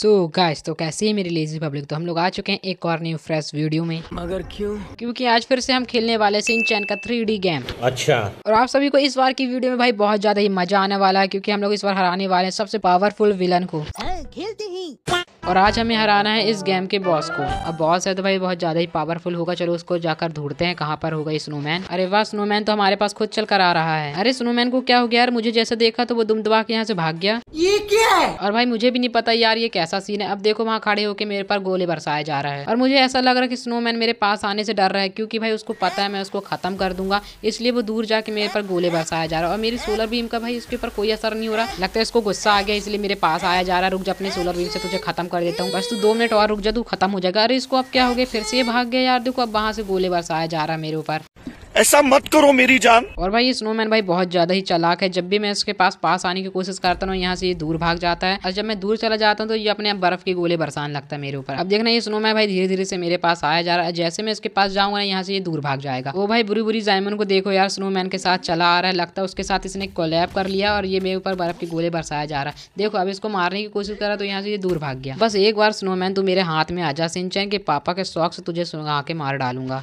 सो so, guys तो कैसे ही मेरी लेजी पब्लिक तो हम लोग आ चुके हैं एक और न्यू फ्रेश वीडियो में मगर क्यों क्योंकि आज फिर से हम खेलने वाले सिंह चैन का थ्री गेम अच्छा और आप सभी को इस बार की वीडियो में भाई बहुत ज्यादा ही मजा आने वाला है क्योंकि हम लोग इस बार हराने वाले हैं सबसे पावरफुल विलन को हाँ, खेलते ही और आज हमें हराना है इस गेम के बॉस को अब बॉस है तो भाई बहुत ज़्यादा ही पावरफुल होगा चलो उसको जाकर ढूंढते हैं कहाँ पर होगा स्नोमैन अरे वाह स्नोमैन तो हमारे पास खुद चल कर आ रहा है अरे स्नोमैन को क्या हो गया यार मुझे जैसे देखा तो वो दुम दबा के यहाँ से भाग गया ये क्या है और भाई मुझे भी नहीं पता यार ये कैसा सीन है अब देखो वहाँ खड़े होकर मेरे पर गोले बरसाया जा रहा है और मुझे ऐसा लग रहा है कि स्नोमैन मेरे पास आने से डर रहा है क्योंकि भाई उसको पता है मैं उसको खत्म कर दूंगा इसलिए वो दूर जाके मेरे पर गोले बरसाया जा रहा है और मेरी सोलर बीम का भाई इसके ऊपर कोई असर नहीं हो रहा लगता है इसको गुस्सा आ गया इसलिए मेरे पास आया जा रहा है रुक जा अपने सोलर बीम से तुझे खत्म कर कर देता हूँ बस तू दो मिनट और रुक जा तू खत्म हो जाएगा अरे इसको अब क्या हो गया फिर से भाग गया यार देखो अब वहां से गोले बरसाया जा रहा है मेरे ऊपर ऐसा मत करो मेरी जान और भाई स्नोमैन भाई बहुत ज्यादा ही चलाक है जब भी मैं उसके पास पास आने की कोशिश करता हूँ यहाँ से ये दूर भाग जाता है और जब मैं दूर चला जाता हूँ तो ये अपने आप बर्फ के गोले बरसान लगता है मेरे ऊपर अब देखना ये स्नोमैन भाई धीरे धीरे से मेरे पास आया जा रहा है जैसे मैं इसके पास जाऊंगा यहाँ से ये दूर भाग जाएगा वो भाई बुरी बुरी जायमन को देखो यार स्नोमैन के साथ चला आ रहा है लगता है उसके साथ इसने कोलैब कर लिया और ये मेरे ऊपर बर्फ के गोले बरसाया जा रहा है देखो अब इसको मारने की कोशिश कर रहा तो यहाँ से ये दूर भाग गया बस एक बार स्नोमैन तू मेरे हाथ में आ जा सिंचन के पापा के शौक से तुझे सुना के मार डालूंगा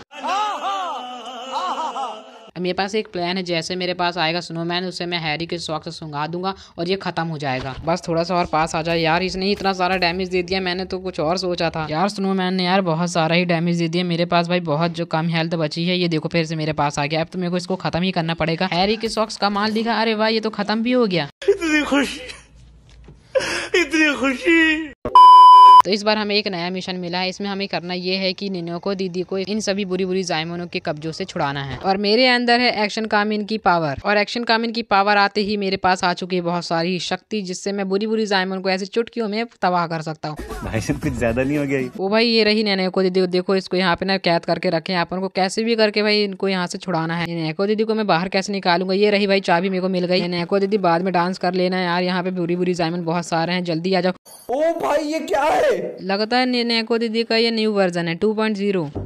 मेरे पास एक प्लान है जैसे मेरे पास आएगा स्नोमैन उसे मैं हैरी के शौक से सुंगा दूंगा और ये खत्म हो जाएगा बस थोड़ा सा और पास आ जाए यार इसने इतना सारा डैमेज दे दिया मैंने तो कुछ और सोचा था यार स्नोमैन ने यार बहुत सारा ही डैमेज दे दिया मेरे पास भाई बहुत जो कम हेल्थ बची है ये देखो फिर से मेरे पास आ गया अब तो मेरे को इसको खत्म ही करना पड़ेगा हैरी के शौक का माल दिखा अरे वाह ये तो खत्म भी हो गया इतनी खुशी इतनी खुशी तो इस बार हमें एक नया मिशन मिला है इसमें हमें करना ये है कि निनो को दीदी को इन सभी बुरी बुरी जायमनों के कब्जों से छुड़ाना है और मेरे अंदर है एक्शन कामिन की पावर और एक्शन कामिन की पावर आते ही मेरे पास आ चुकी है बहुत सारी शक्ति जिससे मैं बुरी बुरी जायमन को ऐसे चुटकियों में तबाह कर सकता हूँ भाई सब कुछ ज्यादा नहीं हो गया वो भाई ये रही नैनो को दीदी देखो इसको यहाँ पे ना कैद करके रखे आप उनको कैसे भी करके भाई इनको यहाँ से छुड़ाना है नैको दीदी को मैं बाहर कैसे निकालूंगा ये रही भाई चाबी मेरे को मिल गई नैको दीदी बाद में डांस कर लेना यार यहाँ पे बुरी बुरी जायमन बहुत सारे हैं जल्दी आ जाओ ओ भाई ये क्या है लगता है नैको दीदी का ये न्यू वर्जन है टू पॉइंट जीरो